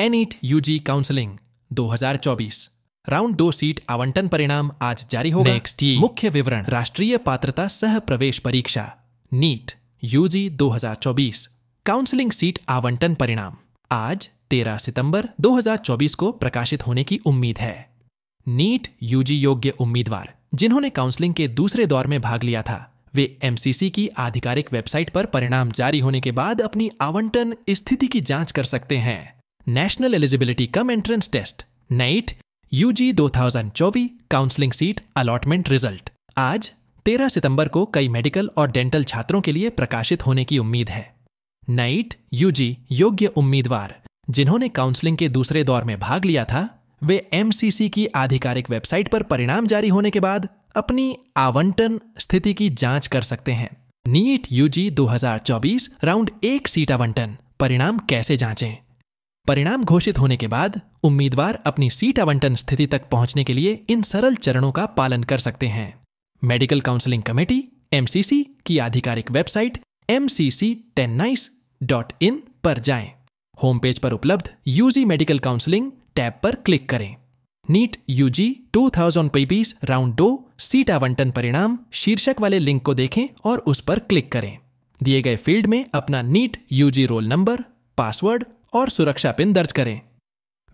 एनईट UG counselling 2024 round दो seat आवंटन परिणाम आज जारी होगा नेक्स्ट मुख्य विवरण राष्ट्रीय पात्रता सह प्रवेश परीक्षा नीट यूजी 2024 काउंसलिंग सीट आवंटन परिणाम आज 13 सितंबर 2024 को प्रकाशित होने की उम्मीद है नीट यूजी योग्य उम्मीदवार जिन्होंने काउंसलिंग के दूसरे दौर में भाग लिया था वे एमसीसी की आधिकारिक वेबसाइट पर परिणाम जारी होने के बाद अपनी आवंटन स्थिति की जांच कर सकते हैं national eligibility cum entrance test NEET UG 2024 counselling seat allotment result आज 13 सितंबर को कई मेडिकल और डेंटल छात्रों के लिए प्रकाशित होने की उम्मीद है नाइट यूजी योग्य उम्मीदवार जिन्होंने काउंसलिंग के दूसरे दौर में भाग लिया था वे एमसीसी की आधिकारिक वेबसाइट पर परिणाम जारी होने के बाद अपनी आवंटन स्थिति की जांच कर सकते हैं नीट यूजी 2024 राउंड एक सीट आवंटन परिणाम कैसे जांचें परिणाम घोषित होने के बाद उम्मीदवार अपनी सीट आवंटन स्थिति तक पहुंचने के लिए इन सरल चरणों का पालन कर सकते हैं मेडिकल काउंसलिंग कमेटी एमसीसी की आधिकारिक वेबसाइट एम सी पर जाएं। होम पेज पर उपलब्ध यूजी मेडिकल काउंसलिंग टैब पर क्लिक करें नीट यूजी थाउजेंड राउंड दो सीट आवंटन परिणाम शीर्षक वाले लिंक को देखें और उस पर क्लिक करें दिए गए फील्ड में अपना NEET UG roll number password और सुरक्षा पिन दर्ज करें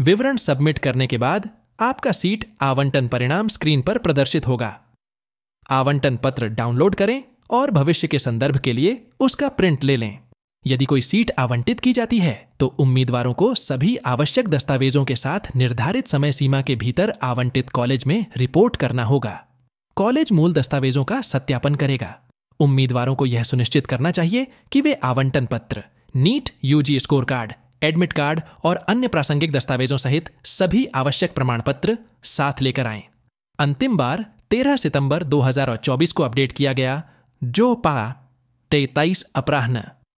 विवरण सबमिट करने के बाद आपका सीट आवंटन परिणाम स्क्रीन पर प्रदर्शित होगा आवंटन पत्र डाउनलोड करें और भविष्य के संदर्भ के लिए उसका प्रिंट ले लें यदि कोई सीट आवंटित की जाती है तो उम्मीदवारों को सभी आवश्यक दस्तावेजों के साथ निर्धारित समय सीमा के भीतर आवंटित कॉलेज में रिपोर्ट करना होगा कॉलेज मूल दस्तावेजों का सत्यापन करेगा उम्मीदवारों को यह सुनिश्चित करना चाहिए कि वे आवंटन पत्र NEET UG score card admit card और अन्य प्रासंगिक दस्तावेजों सहित सभी आवश्यक प्रमाण पत्र साथ लेकर आएं। अंतिम बार 13 सितंबर 2024 को अपडेट किया गया जो पा तेईस अपराह्न